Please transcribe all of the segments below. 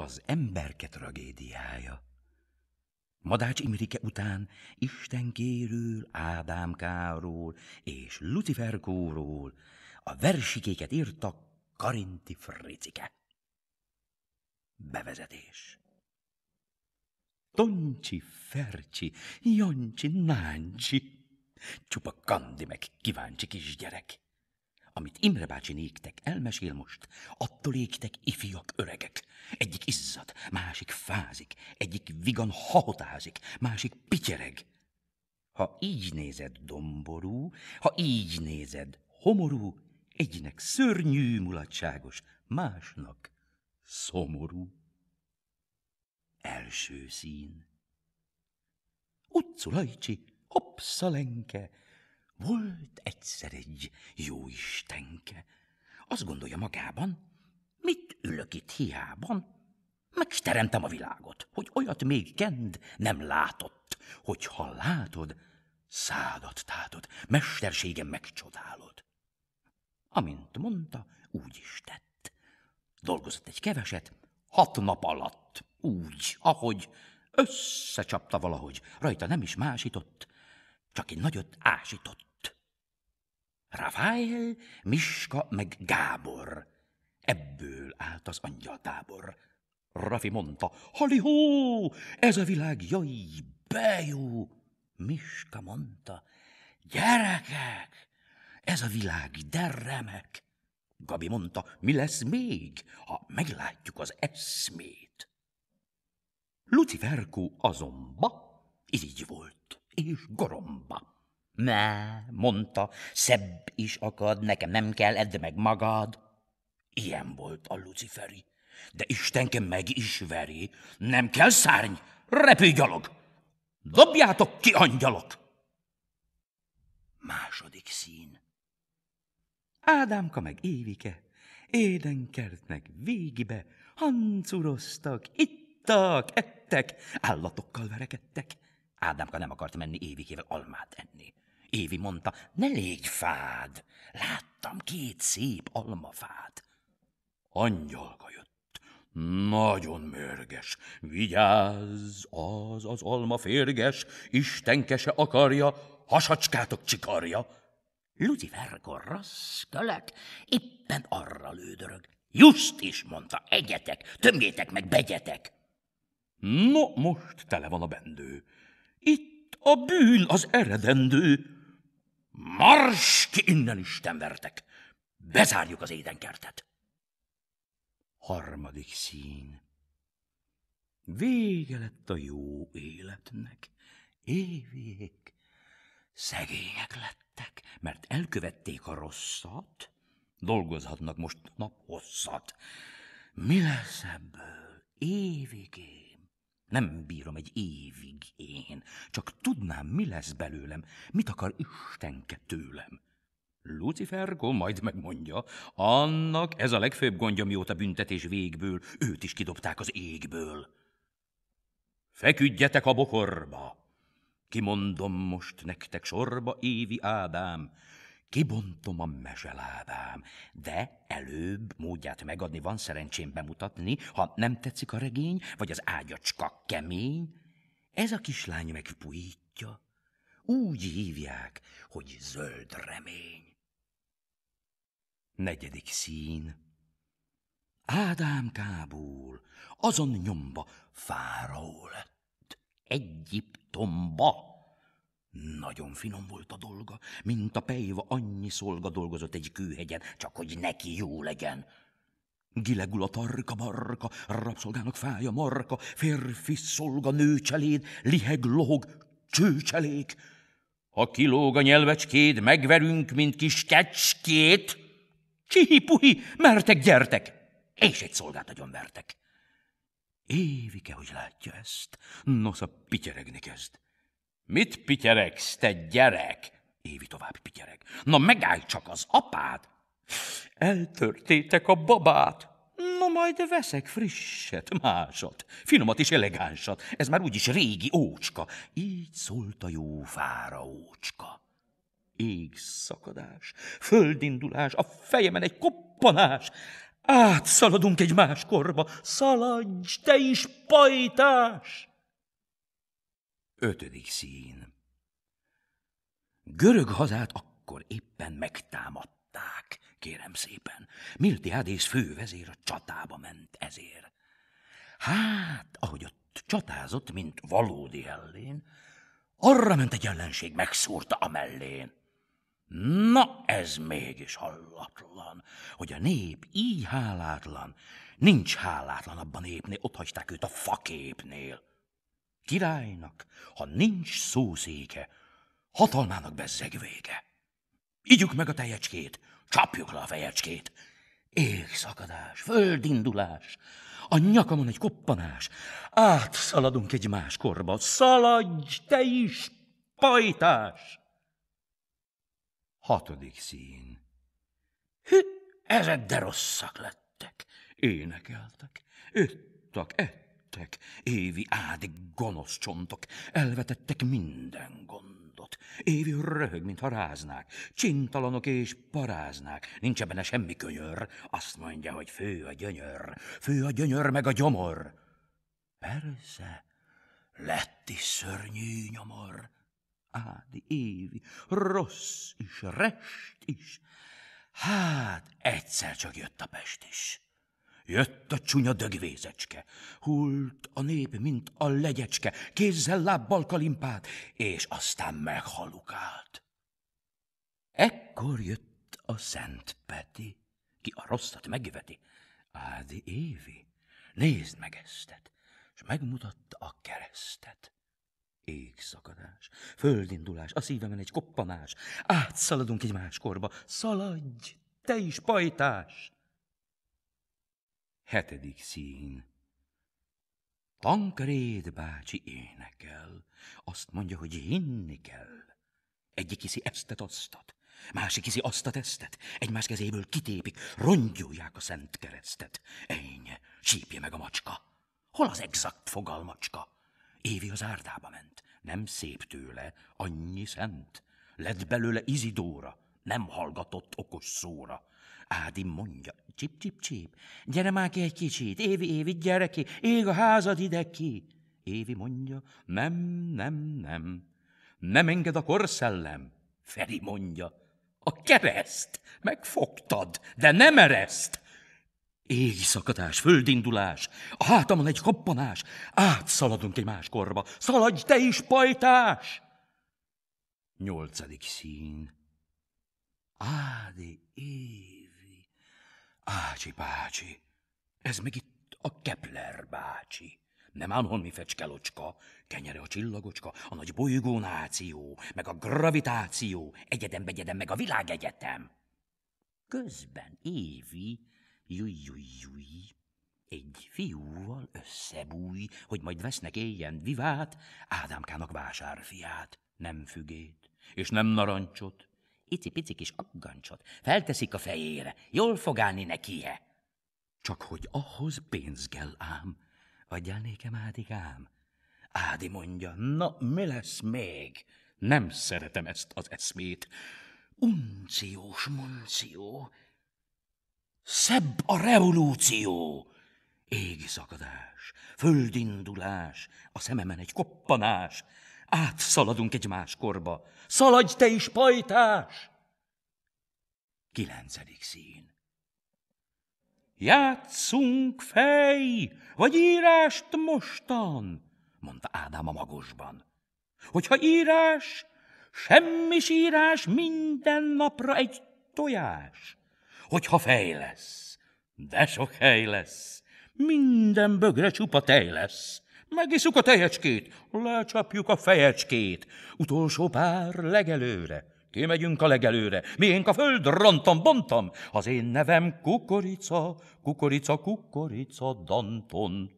az emberke tragédiája. Madács Imrike után Istenkéről, Káról és Kóról a versikéket írta Karinti Fricike. Bevezetés Toncsi, Fercsi, Jancsi, Náncsi, csupa kandi meg kíváncsi kisgyerek. Amit Imre bácsi néktek elmesél most, attól égtek ifjak öregek. Egyik izzad, másik fázik, egyik vigan hahotázik, másik pityereg. Ha így nézed domború, ha így nézed homorú, egynek szörnyű mulatságos, másnak szomorú. Első szín. Lajcsi, hopszalenke, volt egyszer egy jó istenke. Azt gondolja magában, mit ülök itt hiában? Megteremtem a világot, hogy olyat még kend nem látott, hogy ha látod, szádat tátod, mesterségem megcsodálod. Amint mondta, úgy is tett. Dolgozott egy keveset, hat nap alatt, úgy, ahogy összecsapta valahogy, rajta nem is másított, csak egy nagyot ásított. Rafael, Miska meg Gábor. Ebből állt az angyaltábor. Rafi mondta, halihó, ez a világ, jaj, bejó. Miska mondta, gyerekek, ez a világ, de remek. Gabi mondta, mi lesz még, ha meglátjuk az eszmét. Luciferkó azonba így volt, és goromba. Ne, mondta, szebb is akad, nekem nem kell, edd meg magad. Ilyen volt a Luciferi. De Istenke meg is veri. Nem kell szárny, repülj gyalog. Dobjátok ki, angyalok! Második szín. Ádámka meg Évike édenkertnek végibe, hancuroztak, ittak, ettek, állatokkal verekedtek. Ádámka nem akart menni Évikével almát enni. Évi mondta, ne légy fád, láttam két szép almafát. Angyalka jött, nagyon mérges, vigyázz, az az alma férges, Istenkese akarja, hasacskátok csikarja. Vergor rossz kölök, éppen arra lődörög. Just is mondta, egyetek, tömjétek meg, begyetek. No, most tele van a bendő. Itt a bűn az eredendő. Mars ki innen, Istenvertek! Bezárjuk az édenkertet! Harmadik szín. Vége lett a jó életnek. Éviék szegények lettek, mert elkövették a rosszat, dolgozhatnak most nap hosszat. Mi lesz ebből Évigék. Nem bírom egy évig én, csak tudnám, mi lesz belőlem, mit akar Istenke tőlem. Lucifergo majd megmondja, annak ez a legfőbb gondja, mióta büntetés végből, őt is kidobták az égből. Feküdjetek a bokorba! Kimondom most nektek sorba, Évi Ádám, Kibontom a meseládám, de előbb módját megadni van szerencsém bemutatni, ha nem tetszik a regény, vagy az ágyacska kemény. Ez a kislány megpújítja. Úgy hívják, hogy zöld remény. Negyedik szín. Ádám kábul, azon nyomba fáraó lett. Egyiptomba nagyon finom volt a dolga, mint a pejva annyi szolga dolgozott egy kőhegyen, csak hogy neki jó legyen. Gilegul a tarka, barka, rabszolgának fája, marka, férfi szolga, nőcseléd, liheg, lohog, csőcselék. Ha kilóg a nyelvecskéd, megverünk, mint kis kecskét. Csihi-puhi, mertek, gyertek! És egy szolgát vertek. Évike, hogy látja ezt, nosza pityeregni kezd. Mit pityereksz, te gyerek? Évi tovább pityereg. Na megállj csak az apád! Eltörtétek a babát! Na majd veszek frisset, másat, finomat és elegánsat. Ez már úgyis régi ócska. Így szólt a jó fára ócska. Égszakadás, földindulás, a fejemen egy koppanás. Átszaladunk egy más korba. Szaladj, te is pajtás! Ötödik szín. Görög hazát akkor éppen megtámadták, kérem szépen. Miltiádész fővezér a csatába ment ezért. Hát, ahogy ott csatázott, mint valódi ellén, arra ment egy ellenség, megszúrta a mellén. Na ez mégis hallatlan, hogy a nép így hálátlan, nincs hálátlan abban épni ott hagyták őt a faképnél királynak, ha nincs szószéke, hatalmának bezzeg vége. Igyük meg a tejecskét, csapjuk le a fejecskét. Égszakadás, földindulás, a nyakamon egy koppanás, átszaladunk egy más korba, szaladj te is, pajtás! Hatodik szín. Hű, ezek de rosszak lettek, énekeltek, öttak, ettek Elvetettek, Évi ádi gonosz csontok, elvetettek minden gondot. Évi röhög, mintha ráznák, csintalanok és paráznák, nincs ebben semmi könyör, azt mondja, hogy fő a gyönyör, fő a gyönyör meg a gyomor. Persze, lett is szörnyű nyomor. Ádi, Évi, rossz is, rest is. Hát, egyszer csak jött a pest is. Jött a csúnya dögvézecske, hult a nép, mint a legyecske, kézzel-lábbal kalimpát, és aztán meghalukált. Ekkor jött a Szent Peti, ki a rosszat megveti. Ádi Évi, nézd meg eztet, és megmutatta a keresztet. Égszakadás, földindulás, a szívemen egy koppanás, átszaladunk egy máskorba, szaladj, te is pajtás! Hetedik szín. Tankréd bácsi énekel, azt mondja, hogy hinni kell. Egyik iszi eztet aztat, másik iszi aztat eztet, egymás kezéből kitépik, rongyulják a szent keresztet. Ejnye, sípje meg a macska. Hol az exakt fogalmacska? Évi az árdába ment, nem szép tőle, annyi szent. Lett belőle izidóra, nem hallgatott okos szóra. Ádi mondja, Csip, csip, csip. Gyere már ki egy kicsit. Évi, Évi, gyere ki. Ég a házad ide ki. Évi mondja, nem, nem, nem. Nem enged a korszellem. Feri mondja, a kereszt. Megfogtad, de nem ereszt. Égi szakadás, földindulás, a hátamon egy koppanás, átszaladunk egy más korba. Szaladj te is, pajtás! Nyolcadik szín. Ádi ég. Ácsi bácsi, ez meg itt a Kepler bácsi. Nem ám honmi fecskelocska, kenyere a csillagocska, a nagy bolygónáció, meg a gravitáció, egyedem begyedem, meg a világegyetem. Közben Évi, jujjujjuj, egy fiúval összebúj, hogy majd vesznek éljen vivát, Ádámkának vásárfiát, nem fügét, és nem narancsot, icipici kis aggancsot, felteszik a fejére, jól fog állni -e. Csak hogy ahhoz pénz kell ám, adjál nékem ám. Ádi mondja, na mi lesz még? Nem szeretem ezt az eszmét. Unciós munció, Szebb a revolúció! Égi szakadás, földindulás, a szememen egy koppanás. Átszaladunk egy más korba. Szaladj te is, pajtás! Kilencedik szín. Játszunk fej, vagy írást mostan, mondta Ádám a magosban. Hogyha írás, semmis írás, minden napra egy tojás. Hogyha fej lesz, de sok hely lesz, minden bögre csupa tej lesz. Megiszuk a tejecskét, lecsapjuk a fejecskét. Utolsó pár legelőre, kimegyünk a legelőre. Miénk a föld, rontam, bontam. Az én nevem kukorica, kukorica, kukorica, Danton.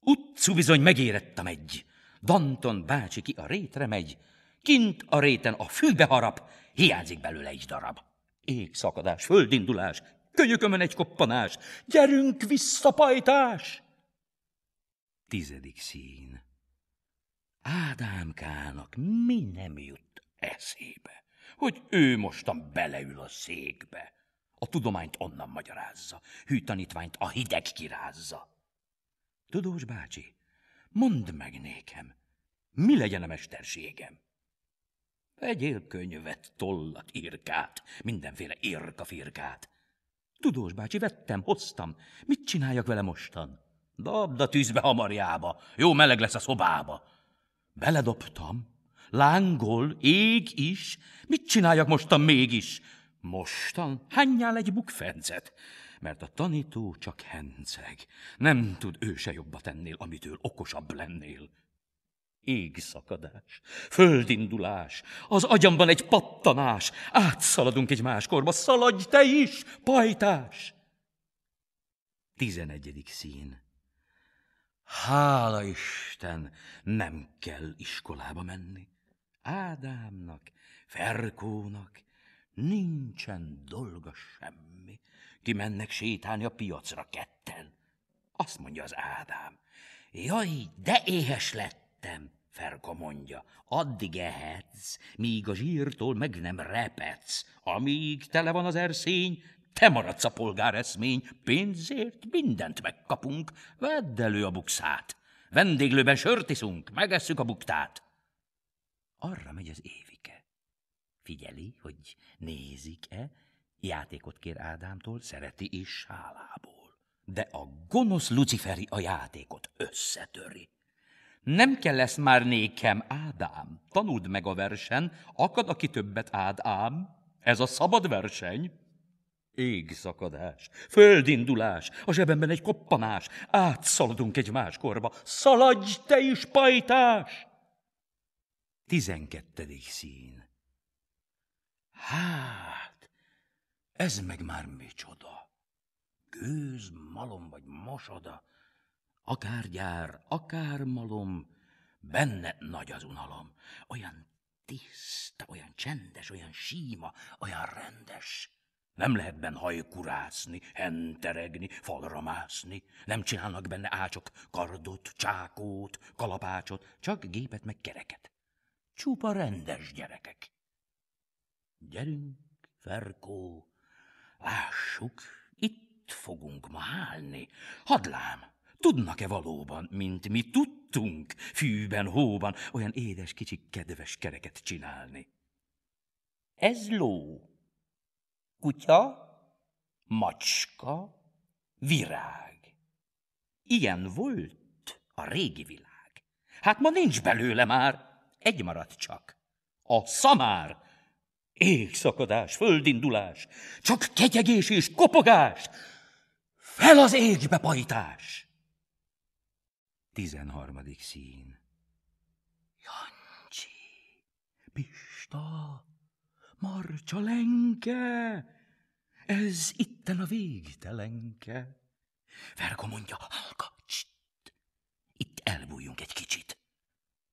Utcu bizony megérettem egy. Danton bácsi ki a rétre megy. Kint a réten a fűbe harap, hiányzik belőle egy darab. Égszakadás, földindulás, könyökömön egy koppanás. Gyerünk vissza, pajtás! Tizedik szín. Ádámkának mi nem jut eszébe, hogy ő mostan beleül a székbe. A tudományt onnan magyarázza, hű tanítványt a hideg kirázza. Tudós bácsi, mondd meg nékem, mi legyen a mesterségem? Vegyél könyvet, tollat, irkát, mindenféle irka-firkát. Tudós bácsi, vettem, hoztam, mit csináljak vele mostan? Dobd a tűzbe hamarjába, jó meleg lesz a szobába. Beledobtam, lángol, ég is, mit csináljak mostan mégis? Mostan hányjál egy bukfencet, mert a tanító csak henceg. Nem tud ő se jobba tennél, amitől okosabb lennél. Égszakadás, földindulás, az agyamban egy pattanás, átszaladunk egy máskorba, szaladj te is, pajtás! Tizenegyedik szín. Hála Isten, nem kell iskolába menni. Ádámnak, Ferkónak nincsen dolga semmi. ki mennek sétálni a piacra ketten. Azt mondja az Ádám. Jaj, de éhes lettem, Ferko mondja. Addig ehetsz, míg a zsírtól meg nem repetsz. Amíg tele van az erszény, te maradsz a polgáreszmény, pénzért mindent megkapunk, vedd elő a bukszát. Vendéglőben sört iszunk, megesszük a buktát. Arra megy az évike. Figyeli, hogy nézik-e, játékot kér Ádámtól, szereti is hálából. De a gonosz Luciferi a játékot összetöri. Nem kell lesz már nékem, Ádám. Tanuld meg a versen, akad, aki többet ád ám. Ez a szabad verseny. Égszakadás, földindulás, a zsebemben egy koppanás, átszaladunk egy máskorba. Szaladj, te is, pajtás! Tizenkettedik szín. Hát, ez meg már micsoda? Gőz, malom vagy mosoda, akár gyár, akár malom, benne nagy az unalom. Olyan tiszta, olyan csendes, olyan síma, olyan rendes nem lehet benne hajkurászni, henteregni, falra mászni. Nem csinálnak benne ácsok, kardot, csákót, kalapácsot, csak gépet meg kereket. Csupa rendes gyerekek. Gyerünk, Ferkó, lássuk, itt fogunk ma állni. Hadlám, tudnak-e valóban, mint mi tudtunk, fűben, hóban olyan édes kicsi kedves kereket csinálni? Ez ló, kutya, macska, virág. Ilyen volt a régi világ. Hát ma nincs belőle már, egy maradt csak. A szamár, égszakadás, földindulás, csak kegyegés és kopogás, fel az égbe pajtás. Tizenharmadik szín. Jancsi, Pista, Marcsa lenke, ez itten a végtelenke. Verka mondja, halka, cst, itt elbújjunk egy kicsit.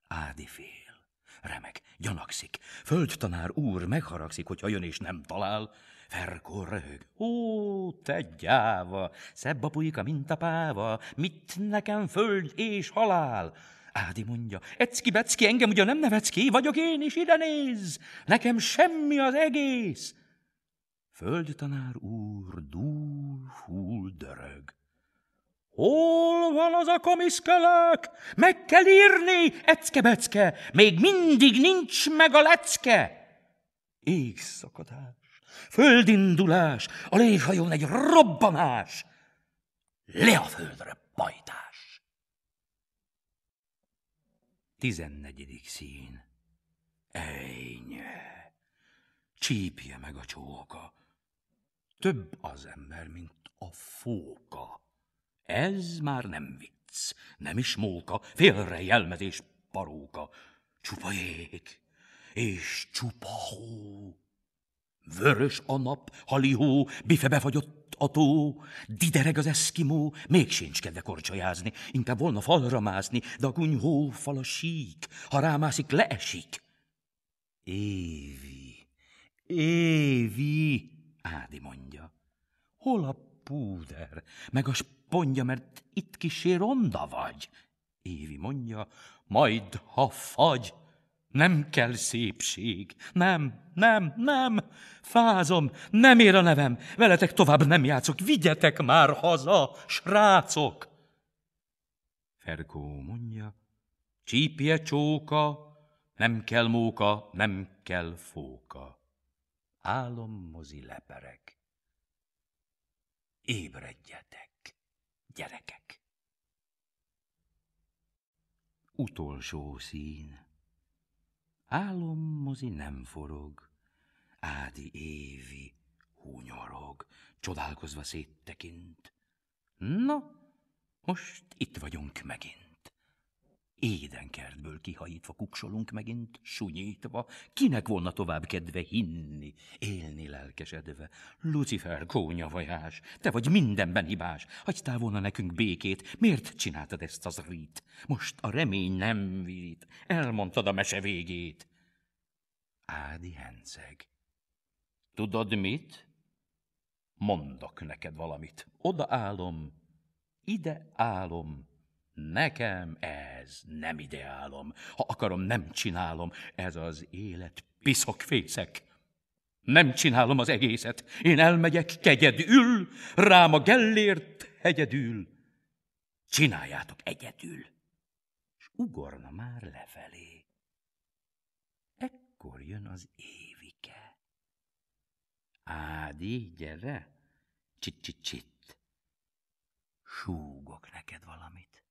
Ádi fél, remek, gyanakszik, földtanár úr megharagszik, hogyha jön és nem talál. Verkó röhög, ó, te gyáva, szebb a pulyka, mint a páva, mit nekem föld és halál? Ádi mondja, ecki becki, engem ugye nem nevetsz ki, vagyok én is, ide néz, nekem semmi az egész. Földtanár úr dúl, fúl, dörög. Hol van az a komiszkelek? Meg kell írni, ecke-becke, még mindig nincs meg a lecke. Égszakadás, földindulás, a léghajón egy robbanás, le a földre bajtás! Tizennegyedik szín. Ejny. Csípje meg a csóka. Több az ember, mint a fóka. Ez már nem vicc, nem is móka, félre jelmezés paróka. Csupa jég, és csupa hó. Vörös a nap, halihó, bife befagyott a tó, didereg az eszkimó, még sincs kedve korcsolyázni, inkább volna falra mászni, de a kunyhó fala sík, ha rámászik, leesik. Évi, Évi, Ádi mondja, hol a púder, meg a spondja, mert itt kisé ronda vagy. Évi mondja, majd ha fagy, nem kell szépség. Nem, nem, nem. Fázom, nem ér a nevem. Veletek tovább nem játszok. Vigyetek már haza, srácok! Ferkó mondja, csípje csóka, nem kell móka, nem kell fóka. Álommozi leperek. Ébredjetek, gyerekek! Utolsó szín mozi nem forog. Ádi Évi húnyorog, csodálkozva széttekint. Na, most itt vagyunk megint. Édenkertből kihajítva kuksolunk megint, sunyítva, kinek volna tovább kedve hinni, élni lelkesedve. Lucifer, vajás, te vagy mindenben hibás, hagytál volna nekünk békét, miért csináltad ezt az rít? Most a remény nem virít, elmondtad a mese végét. Ádi henceg. Tudod mit? Mondok neked valamit. Oda állom, ide állom, Nekem ez nem ideálom. Ha akarom, nem csinálom. Ez az élet fészek. Nem csinálom az egészet. Én elmegyek kegyedül, rám a gellért hegyedül. Csináljátok egyedül. És ugorna már lefelé. Ekkor jön az évike. Ádi, gyere! Csit-csit-csit. Súgok neked valamit.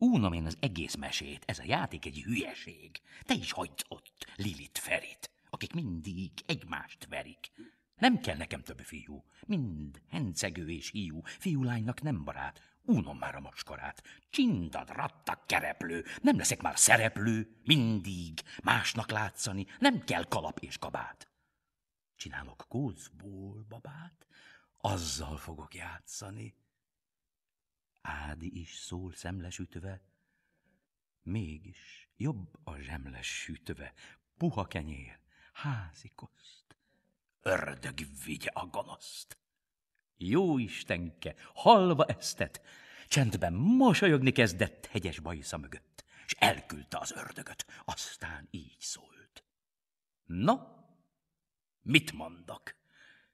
Únom én az egész mesét, ez a játék egy hülyeség. Te is hagyd ott Lilit Ferit, akik mindig egymást verik. Nem kell nekem több fiú, mind hencegő és hiú, fiúlánynak nem barát, únom már a macskarát. Csindad, ratta, kereplő, nem leszek már szereplő, mindig másnak látszani, nem kell kalap és kabát. Csinálok kócból babát, azzal fogok játszani, Ádi is szól szemlesütve, mégis jobb a sütve, puha kenyér, házikoszt, ördög vigye a gonoszt. Jó Istenke, halva esztet, csendben mosolyogni kezdett hegyes bajsza mögött, és elküldte az ördögöt, aztán így szólt. Na, mit mondok?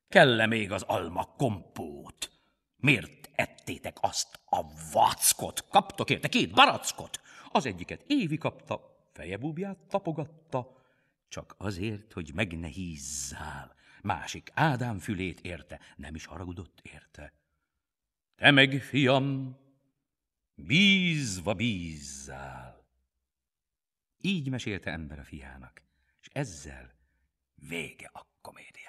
kell -e még az alma kompót? Miért ettétek azt a vackot? Kaptok érte két barackot? Az egyiket Évi kapta, feje búbját tapogatta, csak azért, hogy meg ne hízzál. Másik Ádám fülét érte, nem is haragudott érte. Te meg, fiam, bízva bízzál. Így mesélte ember a fiának, és ezzel vége a komédia.